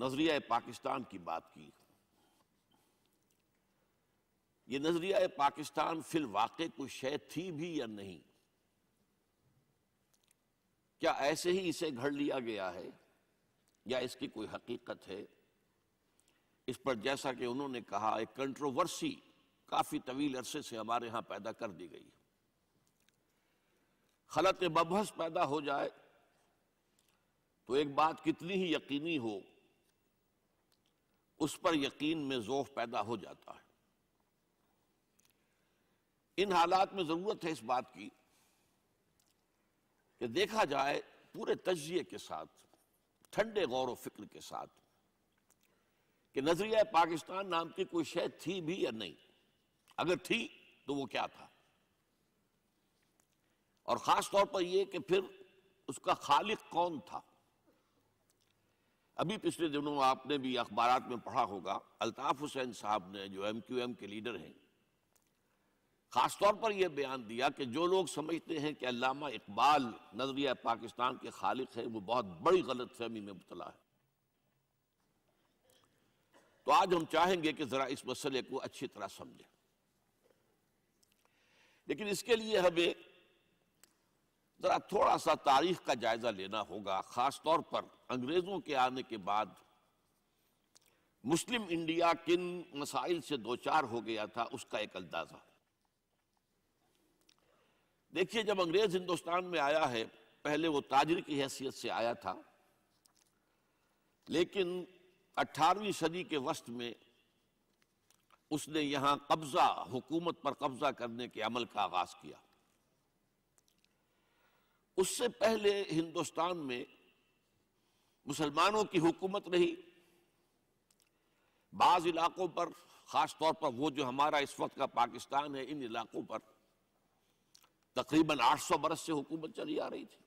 नज़रिया पाकिस्तान की बात की ये नज़रिया पाकिस्तान फिल वाक़ कोई शय थी भी या नहीं क्या ऐसे ही इसे घड़ लिया गया है या इसकी कोई हकीकत है इस पर जैसा कि उन्होंने कहा एक कंट्रोवर्सी काफ़ी तवील अरसे से हमारे यहां पैदा कर दी गई खलत बबहस पैदा हो जाए तो एक बात कितनी ही यकीनी हो उस पर यकीन में जोफ पैदा हो जाता है इन हालात में ज़रूरत है इस बात की कि देखा जाए पूरे तजिए के साथ ठंडे गौर फिक्र के साथ कि नजरिया पाकिस्तान नाम की कोई शह थी भी या नहीं अगर थी तो वो क्या था और ख़ास तौर पर यह कि फिर उसका खालिक कौन था अभी पिछले दिनों आपने भी अखबार में पढ़ा होगा अल्ताफ़ हुसैन साहब ने जो एम क्यू एम के लीडर हैं ख़ासतौर पर यह बयान दिया कि जो लोग समझते हैं कि अलामा इकबाल नजरिया पाकिस्तान के खालिक हैं वो बहुत बड़ी गलत फहमी में मुबला है तो आज हम चाहेंगे कि ज़रा इस मसले को अच्छी तरह समझें लेकिन इसके लिए हमें ज़रा थोड़ा सा तारीख का जायज़ा लेना होगा ख़ास तौर पर अंग्रेज़ों के आने के बाद मुस्लिम इंडिया किन मसाइल से दो चार हो गया था उसका एक अंदाज़ा देखिए जब अंग्रेज़ हिंदुस्तान में आया है पहले वो ताजर की हैसियत से आया था लेकिन 18वीं सदी के वस्त में उसने यहाँ कब्ज़ा हुकूमत पर कब्ज़ा करने के अमल का आगाज़ किया उससे पहले हिंदुस्तान में मुसलमानों की हुकूमत रही बाज इलाकों पर ख़ास तौर पर वो जो हमारा इस वक्त का पाकिस्तान है इन इलाकों पर तकरीबन 800 बरस से हुकूमत चली आ रही थी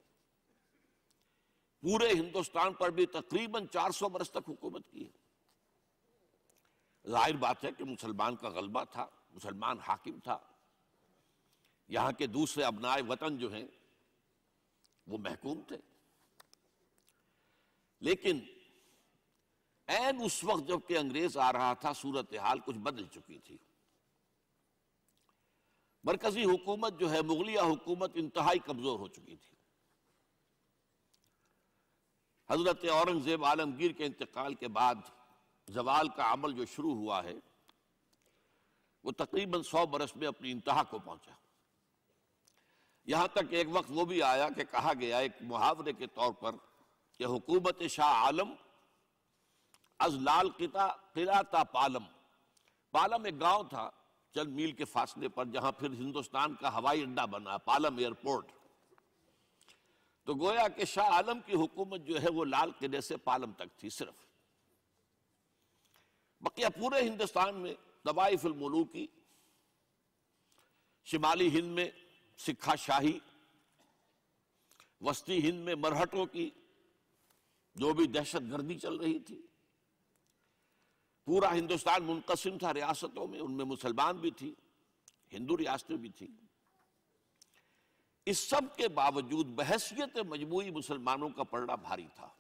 पूरे हिंदुस्तान पर भी तकरीबन 400 बरस तक हुकूमत की है जाहिर बात है कि मुसलमान का गलबा था मुसलमान हाकिम था यहां के दूसरे अबनाए वतन जो हैं वो महकूम थे लेकिन एन उस वक्त जबकि अंग्रेज आ रहा था सूरत हाल कुछ बदल चुकी थी मरकजी हुकूमत जो है मुगलिया हुकूमत इंतहाई कमजोर हो चुकी थी हजरत औरंगजेब आलमगीर के इंतकाल के बाद जवाल का अमल जो शुरू हुआ है वो तकरीबन सौ बरस में अपनी इंतहा को पहुंचा यहां तक एक वक्त वो भी आया कि कहा गया एक मुहावरे के तौर पर कि हुकूमत शाह आलम लाल किता किला था पालम पालम एक गांव था चंद मील के फासले पर जहां फिर हिंदुस्तान का हवाई अड्डा बना पालम एयरपोर्ट तो गोया के शाह आलम की हुकूमत जो है वो लाल किले से पालम तक थी सिर्फ बकिया पूरे हिंदुस्तान में तवाइफुलमलू फिल्मी शिमाली हिंद में सिखा शाही वस्ती हिंद में मरहटों की जो भी दहशत गर्दी चल रही थी पूरा हिंदुस्तान मुनकसिम था रियासतों में उनमें मुसलमान भी थी हिंदू रियासतें भी थी इस सब के बावजूद बहसियत मजमू मुसलमानों का पड़ना भारी था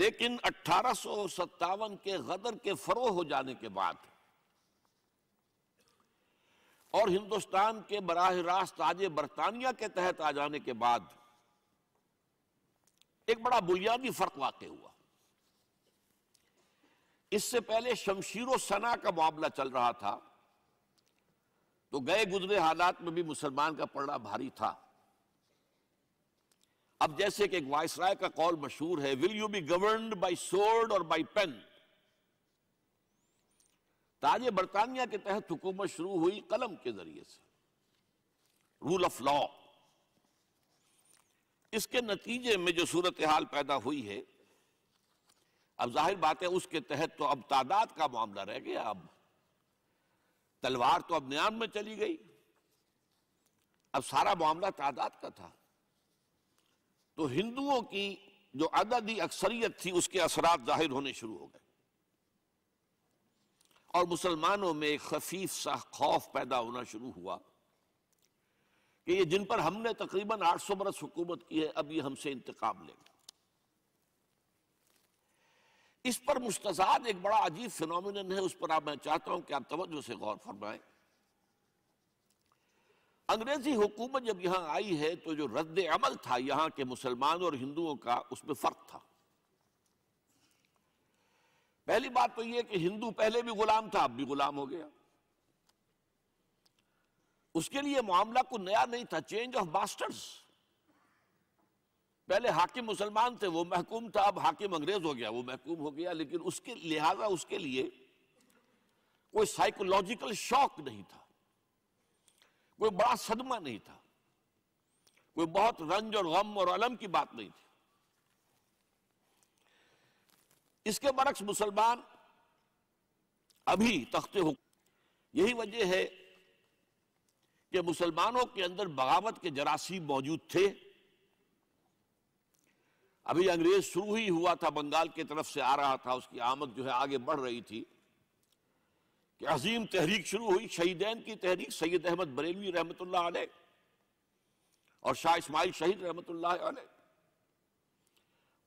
लेकिन अट्ठारह के गदर के फरो हो जाने के बाद और हिंदुस्तान के बराह रास्त ताज बरतानिया के तहत आ जाने के बाद एक बड़ा बुनियादी फर्क वाक़ हुआ इससे पहले शमशीर सना का मामला चल रहा था तो गए गुजरे हालात में भी मुसलमान का पड़ा भारी था अब जैसे कि एक वायसराय का कॉल मशहूर है will you be govern by sword और बाई पेन ताज बरतानिया के तहत हुकूमत शुरू हुई कलम के जरिए से रूल ऑफ लॉ इसके नतीजे में जो सूरत हाल पैदा हुई है अब जाहिर बात है उसके तहत तो अब तादाद का मामला रह गया अब तलवार तो अब न्याम में चली गई अब सारा मामला तादाद का था तो हिंदुओं की जो अददी अक्सरियत थी उसके असरात जाहिर होने शुरू हो गए और मुसलमानों में एक खफीफ सा खौफ पैदा होना शुरू हुआ कि ये जिन पर हमने तकरीबन 800 बरस हुकूमत की है अब ये हमसे इंतकाम लेगा इस पर मुस्तजाद एक बड़ा अजीब फिनोमिन है उस पर आप मैं चाहता हूं कि आप तवज्जो से गौर फरमाएं अंग्रेजी हुकूमत जब यहां आई है तो जो रद्द अमल था यहां के मुसलमान और हिंदुओं का उसमें फर्क था पहली बात तो यह कि हिंदू पहले भी गुलाम था अब भी गुलाम हो गया उसके लिए मामला को नया नहीं था चेंज ऑफ मास्टर्स पहले हाकिम मुसलमान थे वो महकूम था अब हाकिम अंग्रेज हो गया वो महकूम हो गया लेकिन उसके लिहाजा उसके लिए कोई साइकोलॉजिकल शॉक नहीं था कोई बड़ा सदमा नहीं था कोई बहुत रंज और गम और अलम की बात नहीं थी इसके बरक्स मुसलमान अभी तख्ते हो यही वजह है कि मुसलमानों के अंदर बगावत के जरासीम मौजूद थे अभी अंग्रेज शुरू ही हुआ था बंगाल की तरफ से आ रहा था उसकी आमद जो है आगे बढ़ रही थी कि अजीम तहरीक शुरू हुई शहीदैन की तहरीक सैयद अहमद बरेलवी रहमत आल और शाह इस्माइल शहीद रहमत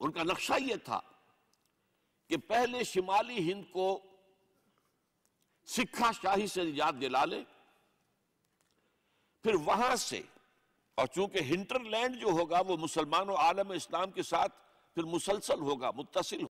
उनका नक्शा यह था कि पहले शिमाली हिंद को सिखा शाही से निजात दिला ले फिर वहां से और चूंकि हिंटरलैंड जो होगा वो मुसलमानों आलम इस्लाम के साथ फिर मुसलसल होगा मुतसिल